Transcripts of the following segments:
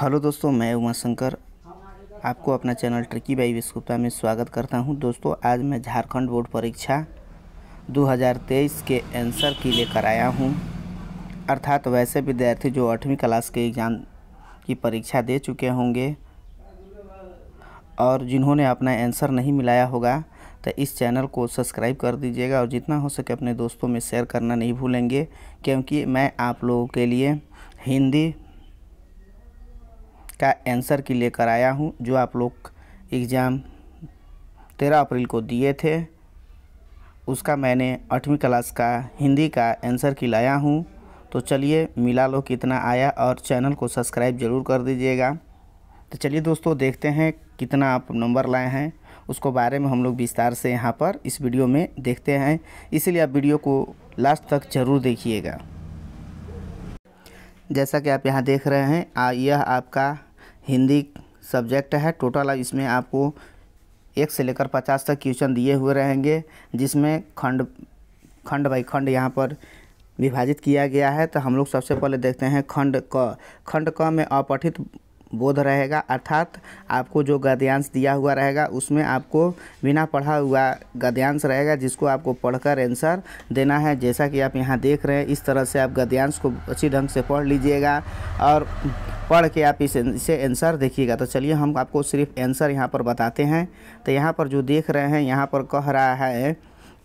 hello दोस्तों मैं उमा शंकर आपको अपना चैनल ट्रिकी बाई विश में स्वागत करता हूं दोस्तों आज मैं झारखंड बोर्ड परीक्षा 2023 के आंसर की लेकर आया हूं अर्थात वैसे विद्यार्थी जो आठवीं क्लास के एग्ज़ाम की परीक्षा दे चुके होंगे और जिन्होंने अपना आंसर नहीं मिलाया होगा तो इस चैनल को सब्सक्राइब कर दीजिएगा और जितना हो सके अपने दोस्तों में शेयर करना नहीं भूलेंगे क्योंकि मैं आप लोगों के लिए हिंदी का आंसर की लेकर आया हूँ जो आप लोग एग्ज़ाम तेरह अप्रैल को दिए थे उसका मैंने आठवीं क्लास का हिंदी का आंसर की लाया हूँ तो चलिए मिला लो कितना आया और चैनल को सब्सक्राइब ज़रूर कर दीजिएगा तो चलिए दोस्तों देखते हैं कितना आप नंबर लाए हैं उसको बारे में हम लोग विस्तार से यहाँ पर इस वीडियो में देखते हैं इसलिए आप वीडियो को लास्ट तक ज़रूर देखिएगा जैसा कि आप यहाँ देख रहे हैं आ, यह आपका हिंदी सब्जेक्ट है टोटल इसमें आपको एक से लेकर पचास तक क्वेश्चन दिए हुए रहेंगे जिसमें खंड खंड बाई खंड यहाँ पर विभाजित किया गया है तो हम लोग सबसे पहले देखते हैं खंड क खंड क में अपठित बोध रहेगा अर्थात आपको जो गद्यांश दिया हुआ रहेगा उसमें आपको बिना पढ़ा हुआ गद्यांश रहेगा जिसको आपको पढ़कर आंसर देना है जैसा कि आप यहाँ देख रहे हैं इस तरह से आप गद्यांश को अच्छी ढंग से पढ़ लीजिएगा और पढ़ के आप इसे इसे आंसर देखिएगा तो चलिए हम आपको सिर्फ आंसर यहाँ पर बताते हैं तो यहाँ पर जो देख रहे हैं यहाँ पर कह रहा है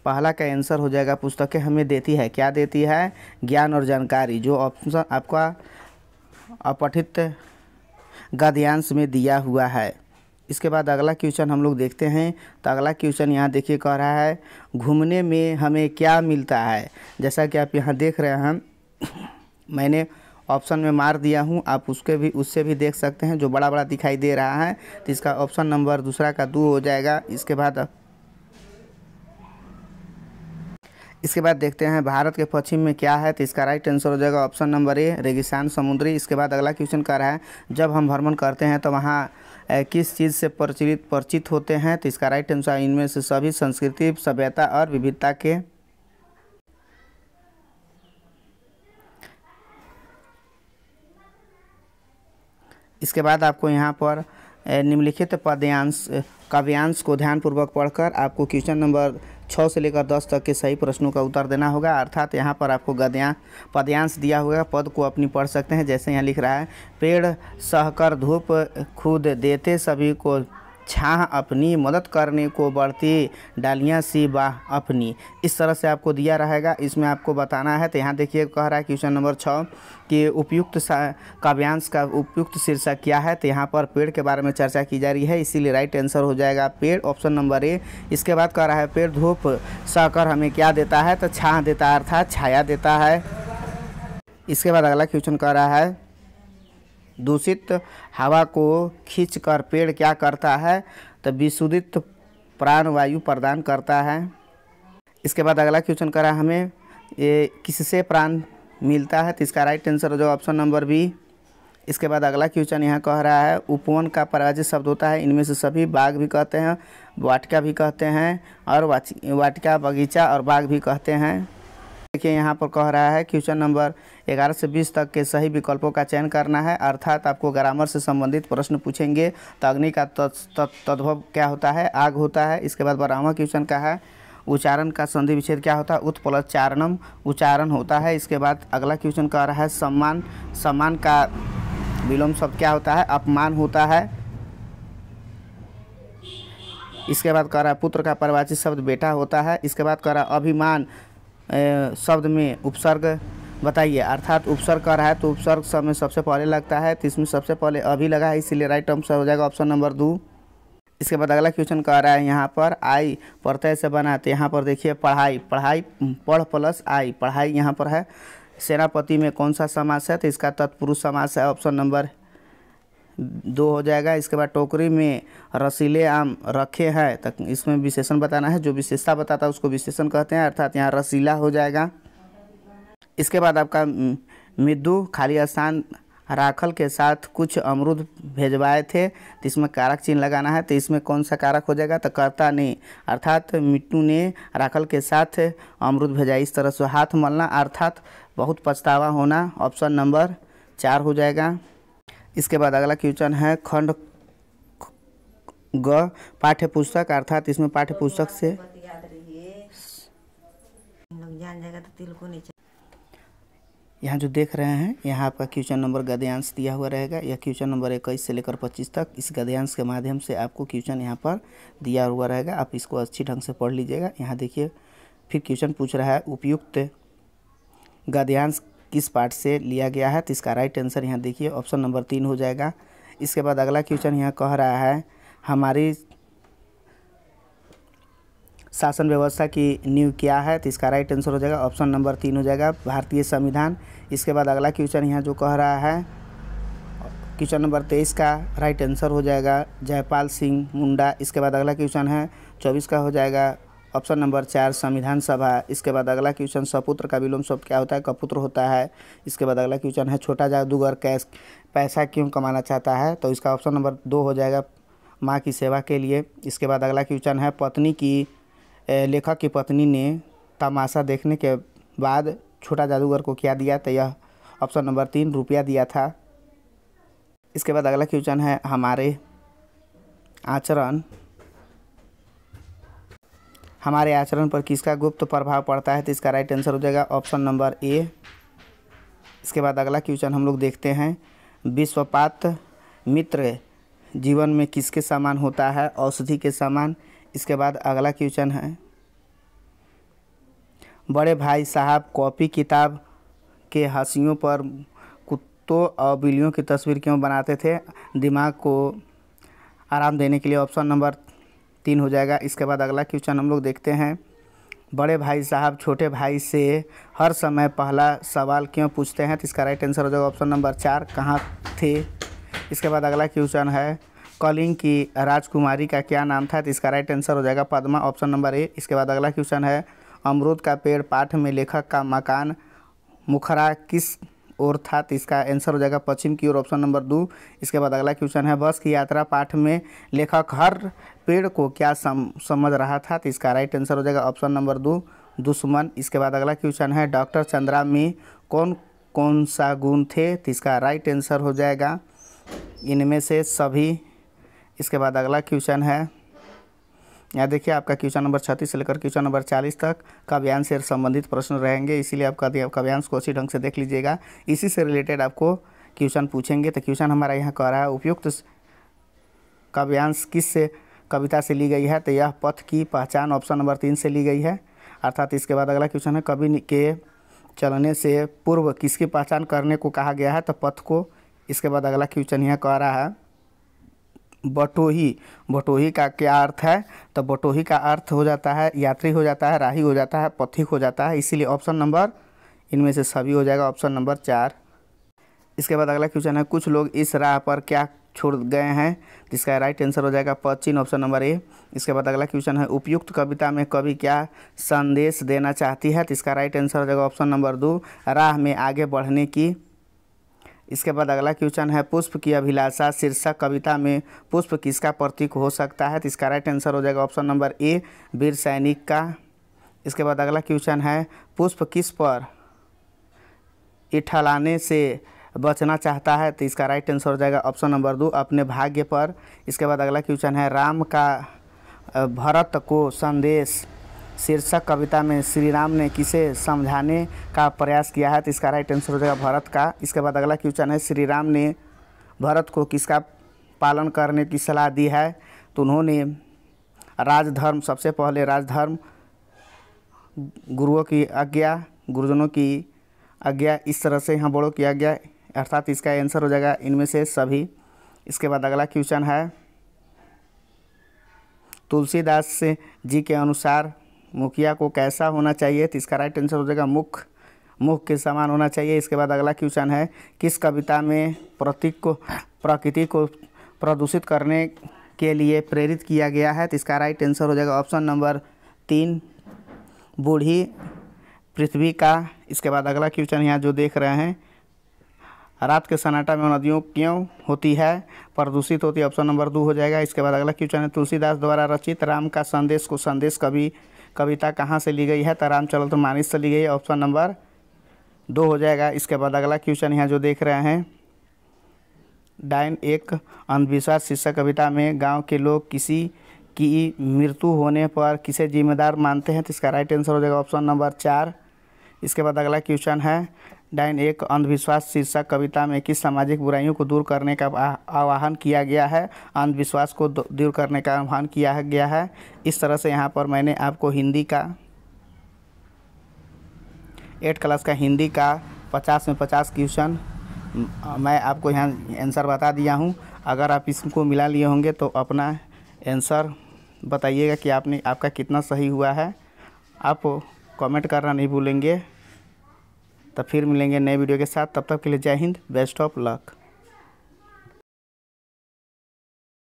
पहला का आंसर हो जाएगा पुस्तकें हमें देती है क्या देती है ज्ञान और जानकारी जो ऑप्शन आपका अपठित गद्यांश में दिया हुआ है इसके बाद अगला क्वेश्चन हम लोग देखते हैं तो अगला क्वेश्चन यहाँ देखिए कह रहा है घूमने में हमें क्या मिलता है जैसा कि आप यहाँ देख रहे हैं मैंने ऑप्शन में मार दिया हूँ आप उसके भी उससे भी देख सकते हैं जो बड़ा बड़ा दिखाई दे रहा है तो इसका ऑप्शन नंबर दूसरा का दो हो जाएगा इसके बाद इसके बाद देखते हैं भारत के पश्चिम में क्या है तो इसका राइट आंसर हो जाएगा ऑप्शन नंबर ए रेगिस्तान समुद्री इसके बाद अगला क्वेश्चन कर रहा है जब हम भ्रमण करते हैं तो वहाँ किस चीज़ से प्रचलित परिचित होते हैं तो इसका राइट आंसर इनमें से सभी संस्कृति सभ्यता और विविधता के इसके बाद आपको यहाँ पर निम्नलिखित पद्यांश काव्यांश को ध्यानपूर्वक पढ़कर आपको क्वेश्चन नंबर छः से लेकर दस तक के सही प्रश्नों का उत्तर देना होगा अर्थात यहाँ पर आपको गद्या पद्यांश दिया होगा पद को अपनी पढ़ सकते हैं जैसे यहाँ लिख रहा है पेड़ सहकर धूप खुद देते सभी को छाह अपनी मदद करने को बढ़ती डालियाँ सी बाह अपनी इस तरह से आपको दिया रहेगा इसमें आपको बताना है तो यहाँ देखिए कह रहा है क्वेश्चन नंबर छः कि उपयुक्त काव्यांश का उपयुक्त शीर्षक क्या है तो यहाँ पर पेड़ के बारे में चर्चा की जा रही है इसीलिए राइट आंसर हो जाएगा पेड़ ऑप्शन नंबर ए इसके बाद कह रहा है पेड़ धूप सहकर हमें क्या देता है तो छाह देता अर्थात छाया देता है इसके बाद अगला क्वेश्चन कह रहा है दूषित हवा को खींचकर पेड़ क्या करता है तो विशुद्धित प्राणवायु प्रदान करता है इसके बाद अगला क्वेश्चन करा हमें ये किससे प्राण मिलता है तो इसका राइट आंसर हो जाओ ऑप्शन नंबर बी इसके बाद अगला क्वेश्चन यहाँ कह रहा है उपवन का पराजित शब्द होता है इनमें से सभी बाघ भी कहते हैं वाटिका भी कहते हैं और वाटिका बगीचा और बाघ भी कहते हैं देखिए यहाँ पर कह रहा है क्वेश्चन नंबर 11 से 20 तक के सही विकल्पों का चयन करना है अर्थात आपको ग्रामर से संबंधित प्रश्न पूछेंगे तो अग्नि का तद्भव क्या होता है आग होता है इसके बाद बारहवा क्वेश्चन का है उच्चारण का संधि विच्छेद क्या होता है उत्पलोच्चारणम उच्चारण होता है इसके बाद अगला क्वेश्चन कह रहा है सम्मान सम्मान का विलोम शब्द क्या होता है अपमान होता है इसके बाद कह रहा है पुत्र का परवाची शब्द बेटा होता है इसके बाद कह रहा है अभिमान शब्द में उपसर्ग बताइए अर्थात उपसर्ग कर रहा है तो उपसर्ग सब में सबसे पहले लगता है तो इसमें सबसे पहले अभी लगा है इसीलिए राइट आंसर हो जाएगा ऑप्शन नंबर दो इसके बाद अगला क्वेश्चन कह रहा है यहाँ पर आई प्रत्यय से बना तो यहाँ पर देखिए पढ़ाई पढ़ाई पढ़ प्लस आई पढ़ाई यहाँ पर है सेनापति में कौन सा समास है तो इसका तत्पुरुष समास है ऑप्शन नंबर दो हो जाएगा इसके बाद टोकरी में रसीले आम रखे हैं तक इसमें विशेषण बताना है जो विशेषता बताता है उसको विशेषण कहते हैं अर्थात यहाँ रसीला हो जाएगा इसके बाद आपका मृदु खाली स्थान राखल के साथ कुछ अमरुद भेजवाए थे तो इसमें कारक चिन्ह लगाना है तो इसमें कौन सा कारक हो जाएगा तो कर्ता ने अर्थात मिट्टू ने राखल के साथ अमरुद भेजा इस तरह से हाथ मलना अर्थात बहुत पछतावा होना ऑप्शन नंबर चार हो जाएगा इसके बाद अगला क्वेश्चन है खंड ग पाठ्य पुस्तक अर्थात इसमें पाठ्य पुस्तक से यहाँ जो देख रहे हैं यहाँ आपका क्वेश्चन नंबर गद्यांश दिया हुआ रहेगा यह क्वेश्चन नंबर इक्कीस से लेकर पच्चीस तक इस गद्यांश के माध्यम से आपको क्वेश्चन यहाँ पर दिया हुआ रहेगा आप इसको अच्छी ढंग से पढ़ लीजिएगा यहाँ देखिए फिर क्वेश्चन पूछ रहा है उपयुक्त गद्यांश किस पार्ट से लिया गया है तो इसका राइट आंसर यहाँ देखिए ऑप्शन नंबर तीन हो जाएगा इसके बाद अगला क्वेश्चन यहाँ कह रहा है हमारी शासन व्यवस्था की नींव क्या है तो इसका राइट आंसर हो जाएगा ऑप्शन नंबर तीन हो जाएगा भारतीय संविधान इसके बाद अगला क्वेश्चन यहाँ जो कह रहा है क्वेश्चन नंबर तेईस का राइट आंसर हो जाएगा जयपाल सिंह मुंडा इसके बाद अगला क्वेश्चन है चौबीस का हो जाएगा ऑप्शन नंबर चार संविधान सभा इसके बाद अगला क्वेश्चन सपुत्र का विलोम शब्द क्या होता है कपुत्र होता है इसके बाद अगला क्वेश्चन है छोटा जा दुगर कैश पैसा क्यों कमाना चाहता है तो इसका ऑप्शन नंबर दो हो जाएगा माँ की सेवा के लिए इसके बाद अगला क्वेश्चन है पत्नी की लेखक की पत्नी ने तमाशा देखने के बाद छोटा जादूगर को क्या दिया तो यह ऑप्शन नंबर तीन रुपया दिया था इसके बाद अगला क्वेश्चन है हमारे आचरण हमारे आचरण पर किसका गुप्त प्रभाव पड़ता है तो इसका राइट आंसर हो जाएगा ऑप्शन नंबर ए इसके बाद अगला क्वेश्चन हम लोग देखते हैं विश्वपात मित्र जीवन में किसके समान होता है औषधि के समान इसके बाद अगला क्वेश्चन है बड़े भाई साहब कॉपी किताब के हंसियों पर कुत्तों और बिल्लियों की तस्वीर क्यों बनाते थे दिमाग को आराम देने के लिए ऑप्शन नंबर तीन हो जाएगा इसके बाद अगला क्वेश्चन हम लोग देखते हैं बड़े भाई साहब छोटे भाई से हर समय पहला सवाल क्यों पूछते हैं तो इसका राइट आंसर हो जाएगा ऑप्शन नंबर चार कहाँ थे इसके बाद अगला क्वेश्चन है कॉलिंग की राजकुमारी का क्या नाम था तो इसका राइट आंसर हो जाएगा पद्मा ऑप्शन नंबर ए इसके बाद अगला क्वेश्चन है अमरूद का पेड़ पाठ में लेखक का मकान मुखरा किस ओर था तो इसका आंसर हो जाएगा पश्चिम की ओर ऑप्शन नंबर दो इसके बाद अगला क्वेश्चन है बस की यात्रा पाठ में लेखक हर पेड़ को क्या सम, समझ रहा था तो इसका राइट आंसर हो जाएगा ऑप्शन नंबर दो दुश्मन इसके बाद अगला क्वेश्चन है डॉक्टर चंद्रा में कौन कौन सा गुण थे तो इसका राइट आंसर हो जाएगा इनमें से सभी इसके बाद अगला क्वेश्चन है यहाँ देखिए आपका क्वेश्चन नंबर छत्तीस से लेकर क्वेश्चन नंबर चालीस तक काव्यांश से संबंधित प्रश्न रहेंगे इसीलिए आप काव्यांश को अच्छी ढंग से देख लीजिएगा इसी से रिलेटेड आपको क्वेश्चन पूछेंगे तो क्वेश्चन हमारा यहाँ कह रहा है उपयुक्त काव्यांश किस से कविता से ली गई है तो यह पथ की पहचान ऑप्शन नंबर तीन से ली गई है अर्थात इसके बाद अगला क्वेश्चन है कवि के चलने से पूर्व किसकी पहचान करने को कहा गया है तो पथ को इसके बाद अगला क्वेश्चन यह कह रहा है बटोही बटोही का क्या अर्थ है तो बटोही का अर्थ हो जाता है यात्री हो जाता है राही हो जाता है पथिक हो जाता है इसीलिए ऑप्शन नंबर इनमें से सभी हो जाएगा ऑप्शन नंबर चार इसके बाद अगला क्वेश्चन है कुछ लोग इस राह पर क्या छोड़ गए हैं जिसका राइट आंसर हो जाएगा पश्चिम ऑप्शन नंबर ए इसके बाद अगला क्वेश्चन है उपयुक्त कविता में कवि क्या संदेश देना चाहती है तो इसका राइट आंसर हो जाएगा ऑप्शन नंबर दो राह में आगे बढ़ने की इसके बाद अगला क्वेश्चन है पुष्प की अभिलाषा शीर्षक कविता में पुष्प किसका प्रतीक हो सकता है तो इसका राइट आंसर हो जाएगा ऑप्शन नंबर ए वीर सैनिक का इसके बाद अगला क्वेश्चन है पुष्प किस पर इठलाने से बचना चाहता है तो इसका राइट आंसर हो जाएगा ऑप्शन नंबर दो अपने भाग्य पर इसके बाद अगला क्वेश्चन है राम का भरत को संदेश शीर्षक कविता में श्री राम ने किसे समझाने का प्रयास किया है तो इसका राइट आंसर हो जाएगा भरत का इसके बाद अगला क्वेश्चन है श्री राम ने भरत को किसका पालन करने की सलाह दी है तो उन्होंने राजधर्म सबसे पहले राजधर्म गुरुओं की आज्ञा गुरुजनों की आज्ञा इस तरह से यहाँ बड़ों की आज्ञा अर्थात इसका आंसर हो जाएगा इनमें से सभी इसके बाद अगला क्वेश्चन है तुलसीदास जी के अनुसार मुखिया को कैसा होना चाहिए तो इसका राइट आंसर हो जाएगा मुख मुख के समान होना चाहिए इसके बाद अगला क्वेश्चन है किस कविता में प्रतीक को प्रकृति को प्रदूषित करने के लिए प्रेरित किया गया है तो इसका राइट आंसर हो जाएगा ऑप्शन नंबर तीन बूढ़ी पृथ्वी का इसके बाद अगला क्वेश्चन यहाँ जो देख रहे हैं रात के सन्नाटा में नदियों क्यों होती है प्रदूषित होती है ऑप्शन नंबर दो हो जाएगा इसके बाद अगला क्वेश्चन है तुलसीदास द्वारा रचित राम का संदेश को संदेश कभी कविता कहाँ से ली गई है तो रामचरित तो मानिस से ली गई है ऑप्शन नंबर दो हो जाएगा इसके बाद अगला क्वेश्चन यहाँ जो देख रहे हैं डाइन एक अंधविश्वास शीर्षक कविता में गांव के लोग किसी की मृत्यु होने पर किसे जिम्मेदार मानते हैं तो इसका राइट आंसर हो जाएगा ऑप्शन नंबर चार इसके बाद अगला क्वेश्चन है डाइन एक अंधविश्वास शीर्षक कविता में किस सामाजिक बुराइयों को दूर करने का आह्वान किया गया है अंधविश्वास को दूर करने का आह्वान किया गया है इस तरह से यहाँ पर मैंने आपको हिंदी का एट क्लास का हिंदी का पचास में पचास क्वेश्चन मैं आपको यहाँ आंसर बता दिया हूँ अगर आप इसको मिला लिए होंगे तो अपना आंसर बताइएगा कि आपने आपका कितना सही हुआ है आप कमेंट करना नहीं भूलेंगे तब फिर मिलेंगे नए वीडियो के साथ तब तक के लिए जय हिंद बेस्ट ऑफ लक